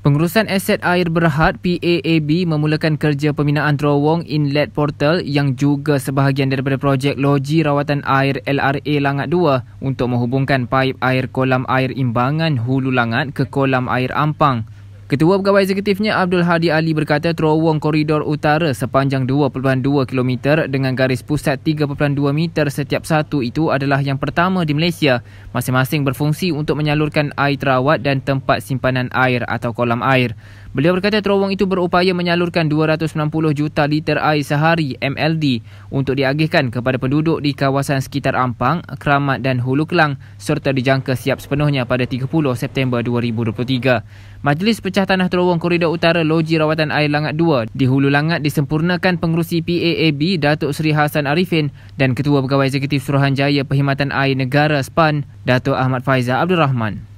Pengurusan Aset Air Berhad PAAB memulakan kerja pembinaan terowong inlet portal yang juga sebahagian daripada projek loji rawatan air LRA Langat 2 untuk menghubungkan paip air kolam air imbangan Hulu Langat ke kolam air Ampang. Ketua Pegawai Eksekutifnya Abdul Hadi Ali berkata terowong koridor utara sepanjang 2.2 km dengan garis pusat 3.2 meter setiap satu itu adalah yang pertama di Malaysia. Masing-masing berfungsi untuk menyalurkan air terawat dan tempat simpanan air atau kolam air. Beliau berkata terowong itu berupaya menyalurkan 260 juta liter air sehari MLD untuk diagihkan kepada penduduk di kawasan sekitar Ampang, Keramat dan Hulu Kelang serta dijangka siap sepenuhnya pada 30 September 2023. Majlis Pecah pecah tanah terowong koridor utara loji rawatan air Langat 2 di Hulu Langat disempurnakan pengerusi PAAB Datuk Seri Hasan Arifin dan Ketua Pegawai Eksekutif Suruhanjaya Perkhidmatan Air Negara SPAN Datuk Ahmad Faizal Abdul Rahman.